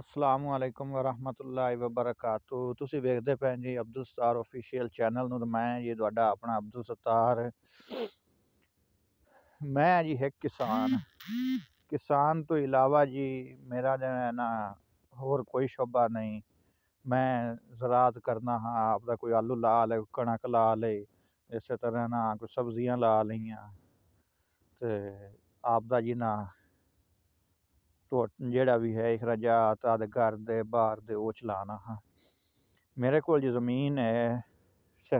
असलम वालेकुम वरहमत तो ला वबरकत वेखते पे जी अब्दुल सतार ऑफिशियल चैनल मैं जी थोड़ा अपना अब्दुल सतार मैं जी एक किसान किसान तो इलावा जी मेरा जो है ना होर कोई शोभा नहीं मैं जरात करना हाँ आपका कोई आलू ला ले कणक ला ले इस तरह ना कोई सब्जियां ला लिया आपका जी ना तो जेह्ड़ा बी ऐ अखराजात अद घर दे बाह्र दे चलाना हा मेरे को जमीन है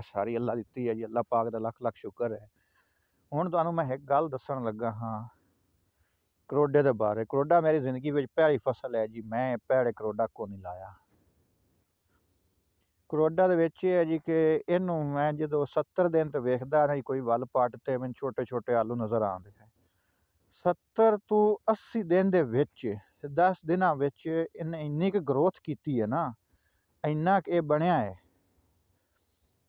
सारी अल्लाह दित्ती है जी अल्लाह पाक दा लख लक्ख शुक्र ऐ हून तुहानू में इक गल्ल दस्सन लग्गा हां करोडे दे बारे करोडा मेरी जिंदगी भैड़ी फसल है जी मैं भैड़े करोडा नहीं लाया करोडा दे बिच एह् ऐ जी कि ਇਹਨੂੰ ਮੈਂ ਜਦੋਂ 70 ਦਿਨ ਤੇ ਵੇਖਦਾ ਨਾ ਕੋਈ ਵੱਲ ਪੱਟ ਤੇ ਮੈਨੂੰ ਛੋਟੇ ਛੋਟੇ ਆਲੂ ਨਜ਼ਰ ਆਉਂਦੇ 70 ਤੋਂ 80 ਦਿਨ ਦੇ ਵਿੱਚ 10 ਦਿਨਾਂ ਵਿੱਚ ਇਹਨੇ ਇੰਨੀ ਕੁ ਗਰੋਥ ਕੀਤੀ ਹੈ ਨਾ ਇੰਨਾ ਕਿ ਇਹ ਬਣਿਆ ਹੈ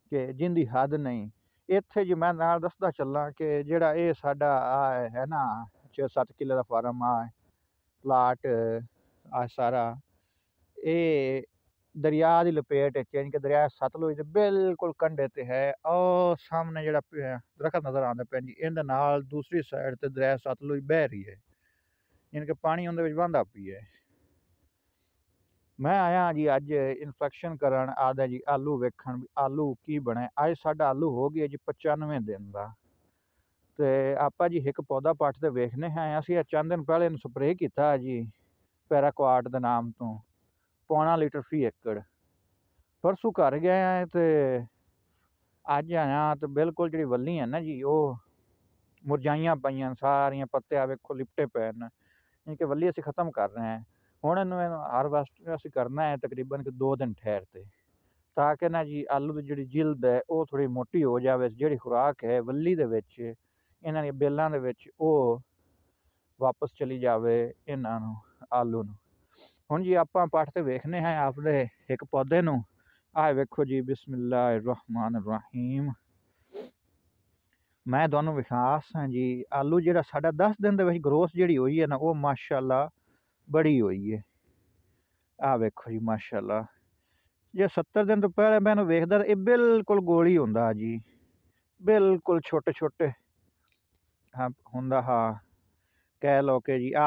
ਕਿ ਜਿੰਦੀ ਹੱਦ ਨਹੀਂ ਇੱਥੇ ਜੇ ਮੈਂ ਨਾਲ ਦੱਸਦਾ ਚੱਲਾਂ ਕਿ ਜਿਹੜਾ ਇਹ ਸਾਡਾ ਆ ਹੈ ਨਾ 6-7 ਕਿਲੇ ਦਾ ਫਾਰਮ ਆ ਪਲਾਟ ਆ ਸਾਰਾ ਇਹ ਦਰਿਆ ਦੀ ਲਪੇਟ ਵਿੱਚ ਯਾਨੀ ਕਿ ਦਰਿਆ ਸਤਲੁਜ ਦੇ ਬਿਲਕੁਲ ਕੰਢੇ ਤੇ ਹੈ ਔਰ ਸਾਹਮਣੇ ਜਿਹੜਾ ਦਰਖਤ ਨਜ਼ਰ ਆਉਂਦਾ ਪਿਆ ਜੀ ਇਹਦੇ ਨਾਲ ਦੂਸਰੀ ਸਾਈਡ ਤੇ ਦਰਿਆ ਸਤਲੁਜ ਵਹਿ ਰਹੀ ਹੈ ਯਾਨੀ ਕਿ ਪਾਣੀ ਉਹਦੇ ਵਿੱਚ ਵੰਦਾ ਪਈ ਹੈ ਮੈਂ ਆਇਆ ਜੀ ਅੱਜ ਇਨਫੈਕਸ਼ਨ ਕਰਨ ਆਦਾ ਜੀ ਆਲੂ ਵੇਖਣ ਆਲੂ ਕੀ ਬਣਿਆ ਅੱਜ ਸਾਡਾ ਆਲੂ ਹੋ ਗਿਆ ਜੀ 95 ਦਿਨ ਦਾ ਤੇ ਆਪਾਂ ਜੀ ਇੱਕ ਪੌਦਾ ਪਾਠ ਤੇ ਵੇਖਨੇ ਆਏ ਅਸੀਂ ਇਹ ਚੰਦ ਦਿਨ ਪਹਿਲੇ ਨੂੰ ਸਪਰੇਅ ਕੀਤਾ ਜੀ ਪੈਰਾਕੁਆਟ ਦੇ ਨਾਮ ਤੋਂ ਪੌਣਾ ਲੀਟਰ ਫੀ ਏਕੜ ਪਰਸੋਂ ਘਰ ਗਿਆ ਆ ਤੇ ਅੱਜ ਆਇਆ ਤੇ ਬਿਲਕੁਲ ਜਿਹੜੀ ਵੱਲੀ ਹੈ ਨਾ ਜੀ ਉਹ ਮੁਰਝਾਈਆਂ ਪਈਆਂ ਸਾਰੀਆਂ ਪੱਤੇ ਆ ਵੇਖੋ ਲਿਪਟੇ ਪਏ ਨੇ ਇਹ ਕਿ ਵੱਲੀ ਅਸੀਂ ਖਤਮ ਕਰ ਰਹੇ ਹਾਂ ਹੁਣ ਇਹਨੂੰ ਹਾਰਵੈਸਟ ਅਸੀਂ ਕਰਨਾ ਹੈ ਤਕਰੀਬਨ ਕਿ 2 ਦਿਨ ਠਹਿਰ ਤੇ ਤਾਂ ਕਿ ਨਾ ਜੀ ਆਲੂ ਦੀ ਜਿਹੜੀ ਜਿਲਦ ਹੈ ਉਹ ਥੋੜੀ ਮੋਟੀ ਹੋ ਜਾਵੇ ਜਿਹੜੀ ਖੁਰਾਕ ਹੈ ਵੱਲੀ ਦੇ ਵਿੱਚ ਇਹਨਾਂ ਦੀਆਂ ਬੇਲਾਂ ਦੇ ਵਿੱਚ ਉਹ ਵਾਪਸ ਚਲੀ ਜਾਵੇ ਇਹਨਾਂ ਨੂੰ ਆਲੂ ਨੂੰ ਹੁਣ ਜੀ ਆਪਾਂ ਪਾਠ ਤੇ ਵੇਖਨੇ ਹੈ ਆਪਦੇ ਇੱਕ ਪੌਦੇ ਨੂੰ ਆਹ ਵੇਖੋ ਜੀ ਬਿਸਮਿਲ੍ਲਾਹਿਰਰਹਿਮਾਨਿਰਰਹੀਮ ਮੈਂ ਤੁਹਾਨੂੰ ਵਿਖਾਸ ਹਾਂ ਜੀ ਆਲੂ ਜਿਹੜਾ ਸਾਡਾ 10 ਦਿਨ ਦੇ ਵਿੱਚ ਗਰੋਥ ਜਿਹੜੀ ਹੋਈ ਹੈ ਨਾ ਉਹ ਮਾਸ਼ਾਅੱਲਾ ਬੜੀ ਹੋਈ ਹੈ ਆਹ ਵੇਖੋ ਜੀ ਮਾਸ਼ਾਅੱਲਾ ਜੇ 70 ਦਿਨ ਤੋਂ ਪਹਿਲਾਂ ਮੈਂ ਇਹਨੂੰ ਵੇਖਦਾ ਇਹ ਬਿਲਕੁਲ ਗੋਲੀ ਹੁੰਦਾ ਜੀ ਬਿਲਕੁਲ ਛੋਟੇ ਛੋਟੇ ਹਾਂ ਹੁੰਦਾ ਹਾਂ ਕਹਿ ਲਓ ਕਿ ਜੀ ਆ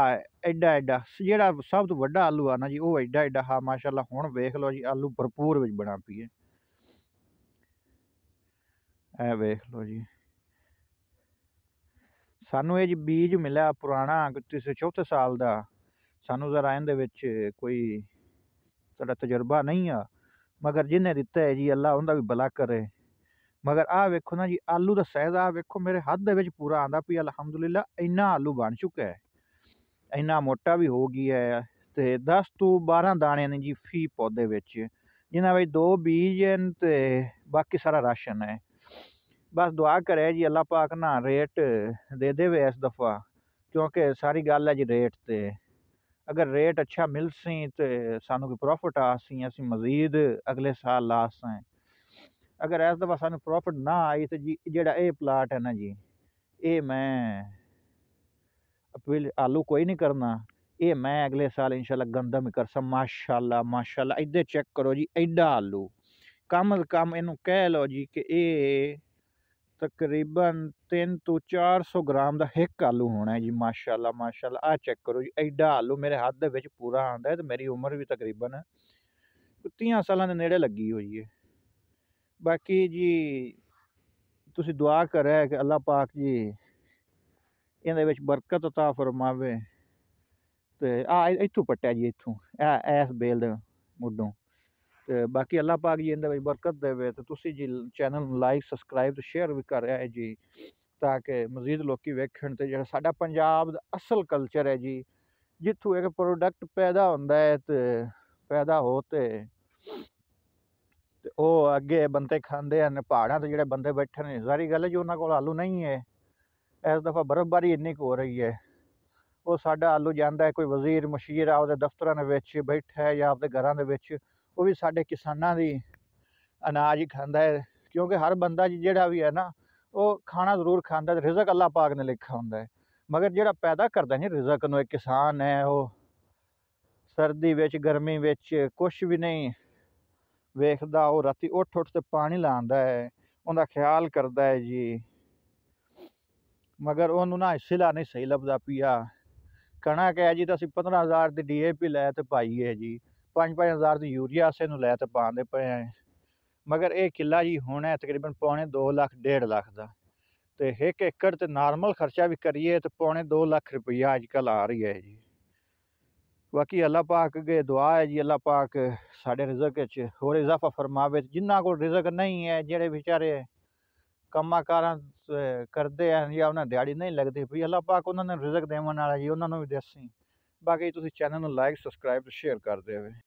ਐਡਾ ਐਡਾ ਜਿਹੜਾ ਸਭ ਤੋਂ ਵੱਡਾ ਆਲੂ ਆ ਨਾ ਜੀ ਉਹ ਐਡਾ ਐਡਾ ਹਾ ਮਾਸ਼ਾਅੱਲਾ ਹੁਣ ਵੇਖ ਲਓ ਜੀ ਆਲੂ ਭਰਪੂਰ ਵਿੱਚ ਬਣਾ ਪਈਏ ਐ ਵੇਖ ਲਓ ਜੀ ਸਾਨੂੰ ਇਹ ਜੀ ਬੀਜ ਮਿਲਿਆ ਪੁਰਾਣਾ 304 ਸਾਲ ਦਾ ਸਾਨੂੰ ਜ਼ਰਾ ਇਹਦੇ ਵਿੱਚ ਕੋਈ ਸਾਡਾ ਤਜਰਬਾ ਨਹੀਂ ਆ ਮਗਰ ਜਿਹਨੇ ਦਿੱਤਾ ਹੈ ਜੀ ਅੱਲਾ ਉਹਦਾ ਵੀ ਭਲਾ ਕਰੇ ਮਗਰ ਆ ਵੇਖੋ ਨਾ ਜੀ ਆਲੂ ਦਾ ਸਾਈਜ਼ ਆ ਵੇਖੋ ਮੇਰੇ ਹੱਥ ਦੇ ਵਿੱਚ ਪੂਰਾ ਆਂਦਾ ਵੀ ਅਲਹਮਦੁਲਿਲਾ ਇੰਨਾ ਆਲੂ ਬਣ ਚੁੱਕਾ ਹੈ ਇੰਨਾ ਮੋਟਾ ਵੀ ਹੋ ਗਿਆ ਹੈ ਤੇ 10 ਤੋਂ 12 ਦਾਣੇ ਨੇ ਜੀ ਫੀ ਪੌਦੇ ਵਿੱਚ ਜਿਨ੍ਹਾਂ ਵਿੱਚ ਦੋ ਬੀਜ ਹਨ ਤੇ ਬਾਕੀ ਸਾਰਾ ਰਾਸ਼ਨ ਹੈ ਬਸ ਦੁਆ ਕਰੇ ਜੀ ਅੱਲਾਹ ਪਾਕ ਨਾ ਰੇਟ ਦੇ ਦੇਵੇ ਇਸ ਦਫਾ ਕਿਉਂਕਿ ਸਾਰੀ ਗੱਲ ਹੈ ਜੀ ਰੇਟ ਤੇ अगर रेट अच्छा मिल सी तो सानू कोई प्रॉफिट आ सी असी मजीद अगले साल ला सकें ਅਗਰ ਇਸ ਦਫਾ ਸਾਨੂੰ ਪ੍ਰੋਫਿਟ ਨਾ ਆਈ ਤੇ ਜੀ ਜਿਹੜਾ ਇਹ ਪਲਾਟ ਹੈ ਨਾ ਜੀ ਇਹ ਮੈਂ ਅਪੀਲ ਆਲੂ ਕੋਈ ਨਹੀਂ ਕਰਨਾ ਇਹ ਮੈਂ ਅਗਲੇ ਸਾਲ ਇਨਸ਼ਾਅੱਲਾ ਗੰਦਮ ਹੀ ਕਰਸਾਂ ਮਾਸ਼ਾਅੱਲਾ ਮਾਸ਼ਾਅੱਲਾ ਇੱਧੇ ਚੈੱਕ ਕਰੋ ਜੀ ਐਡਾ ਆਲੂ ਕਮ ਅਜ਼ ਕਮ ਇਹਨੂੰ ਕਹਿ ਲਓ ਜੀ ਕਿ ਇਹ ਤਕਰੀਬਨ 3 ਤੋਂ 400 ਗ੍ਰਾਮ ਦਾ ਇੱਕ ਆਲੂ ਹੋਣਾ ਹੈ ਜੀ ਮਾਸ਼ਾਅੱਲਾ ਮਾਸ਼ਾਅੱਲਾ ਆ ਚੈੱਕ ਕਰੋ ਜੀ ਐਡਾ ਆਲੂ ਮੇਰੇ ਹੱਥ ਦੇ ਵਿੱਚ ਪੂਰਾ ਆਂਦਾ ਹੈ ਤੇ ਮੇਰੀ ਉਮਰ ਵੀ ਤਕਰੀਬਨ 30 ਸਾਲਾਂ ਦੇ ਨੇੜੇ ਲੱਗੀ ਹੋਈ ਹੈ ਬਾਕੀ ਜੀ ਤੁਸੀਂ ਦੁਆ ਕਰਿਆ ਕਿ ਅੱਲਾਹ ਪਾਕ ਜੀ ਇਹਦੇ ਵਿੱਚ ਬਰਕਤ عطا ਫਰਮਾਵੇ ਤੇ ਆ ਇੱਥੋਂ ਪੱਟਿਆ ਜੀ ਇੱਥੋਂ ਇਹ ਇਸ ਬੇਲ ਦੇ ਮੁੱਢੋਂ ਤੇ ਬਾਕੀ ਅੱਲਾਹ ਪਾਕ ਜੀ ਇਹਦੇ ਵਿੱਚ ਬਰਕਤ ਦੇਵੇ ਤੇ ਤੁਸੀਂ ਜੀ ਚੈਨਲ ਨੂੰ ਲਾਈਕ ਸਬਸਕ੍ਰਾਈਬ ਤੇ ਸ਼ੇਅਰ ਵੀ ਕਰਿਆ ਜੀ ਤਾਂ ਕਿ ਮਜ਼ੀਦ ਲੋਕੀ ਵੇਖਣ ਤੇ ਜਿਹੜਾ ਸਾਡਾ ਪੰਜਾਬ ਦਾ ਅਸਲ ਕਲਚਰ ਹੈ ਜੀ ਜਿੱਥੋਂ ਇੱਕ ਪ੍ਰੋਡਕਟ ਪੈਦਾ ਹੁੰਦਾ ਹੈ ਤੇ ਪੈਦਾ ਹੋ ਤੇ ਉਹ ਅੱਗੇ ਬੰਦੇ ਖਾਂਦੇ ਹਨ ਪਹਾੜਾਂ ਤੇ ਜਿਹੜੇ ਬੰਦੇ ਬੈਠੇ ਨੇ ਸਾਰੀ ਗੱਲ ਜੀ ਉਹਨਾਂ ਕੋਲ ਆਲੂ ਨਹੀਂ ਹੈ ਇਸ ਦਫਾ ਬਰਫਬਾਰੀ ਇੰਨੀ ਹੋ ਰਹੀ ਹੈ ਉਹ ਸਾਡਾ ਆਲੂ ਜਾਂਦਾ ਹੈ ਕੋਈ ਵਜ਼ੀਰ ਮਸ਼ੀਰ ਆ ਉਹਦੇ ਦਫ਼ਤਰਾਂ ਦੇ ਵਿੱਚ ਬੈਠਾ ਹੈ ਜਾਂ ਆਪਦੇ ਘਰਾਂ ਦੇ ਵਿੱਚ ਉਹ ਵੀ ਸਾਡੇ ਕਿਸਾਨਾਂ ਦੀ ਅਨਾਜ ਖਾਂਦਾ ਹੈ ਕਿਉਂਕਿ ਹਰ ਬੰਦਾ ਜਿਹੜਾ ਵੀ ਹੈ ਨਾ ਉਹ ਖਾਣਾ ਜ਼ਰੂਰ ਖਾਂਦਾ ਹੈ ਰਿਜ਼ਕ ਅੱਲਾਹ ਪਾਕ ਨੇ ਲਿਖਿਆ ਹੁੰਦਾ ਹੈ ਮਗਰ ਜਿਹੜਾ ਪੈਦਾ ਕਰਦਾ ਨਹੀਂ ਰਿਜ਼ਕ ਨੂੰ ਇੱਕ ਕਿਸਾਨ ਹੈ ਉਹ ਸਰਦੀ ਵਿੱਚ ਗਰਮੀ ਵਿੱਚ ਕੁਝ ਵੀ ਨਹੀਂ ਵੇਖਦਾ ਉਹ ਰਾਤੀ ਉੱਠ ਉੱਠ ਤੇ ਪਾਣੀ ਲਾਉਂਦਾ ਹੈ ਉਹਦਾ ਖਿਆਲ ਕਰਦਾ ਹੈ ਜੀ ਮਗਰ ਉਹਨੂੰ ਨਾ ਸਿਲਾ ਨਹੀਂ ਸਹੀ ਲੱਭਦਾ ਪਿਆ ਕਣਾ ਕਹਿਆ ਜੀ ਤਾਂ ਅਸੀਂ 15000 ਦੀ ਡੀਏਪੀ ਲੈ ਤੇ ਪਾਈ ਹੈ ਜੀ 5-5000 ਦੀ ਯੂਰੀਆ ਸੇ ਨੂੰ ਲੈ ਤੇ ਪਾਉਂਦੇ ਪਏ ਆ ਮਗਰ ਇਹ ਕਿੱਲਾ ਜੀ ਹੋਣਾ ਤਕਰੀਬਨ ਪੌਣੇ 2 ਲੱਖ 1.5 ਲੱਖ ਦਾ ਤੇ 1 ਏਕੜ ਤੇ ਨਾਰਮਲ ਖਰਚਾ ਵੀ ਕਰੀਏ ਤੇ ਪੌਣੇ 2 ਲੱਖ ਰੁਪਈਆ ਅੱਜ ਕੱਲ ਆ ਰਹੀ ਹੈ ਜੀ ਬਾਕੀ ਅੱਲਾ ਪਾਕ ਅਗੇ ਦੁਆ ਹੈ ਜੀ ਅੱਲਾ ਪਾਕ ਸਾਡੇ ਰਿਜ਼ਕ ਵਿੱਚ ਹੋਰ ਇਜ਼ਾਫਾ ਫਰਮਾਵੇ ਜਿਨ੍ਹਾਂ ਕੋਲ ਰਿਜ਼ਕ ਨਹੀਂ ਹੈ ਜਿਹੜੇ ਵਿਚਾਰੇ ਕੰਮਾਂ ਕਾਰਾਂ ਕਰਦੇ ਆ ਜਾਂ ਉਹਨਾਂ ਦਿਹਾੜੀ ਨਹੀਂ ਲੱਗਦੀ ਵੀ ਅੱਲਾ ਪਾਕ ਉਹਨਾਂ ਨੂੰ ਰਿਜ਼ਕ ਦੇਵਣ ਵਾਲਾ ਜੀ ਉਹਨਾਂ ਨੂੰ ਵੀ ਦੇਸੀ ਬਾਕੀ ਤੁਸੀਂ ਚੈਨਲ ਨੂੰ ਲਾਈਕ ਸਬਸਕ੍ਰਾਈਬ ਤੇ ਸ਼ੇਅਰ ਕਰ ਦਿਓ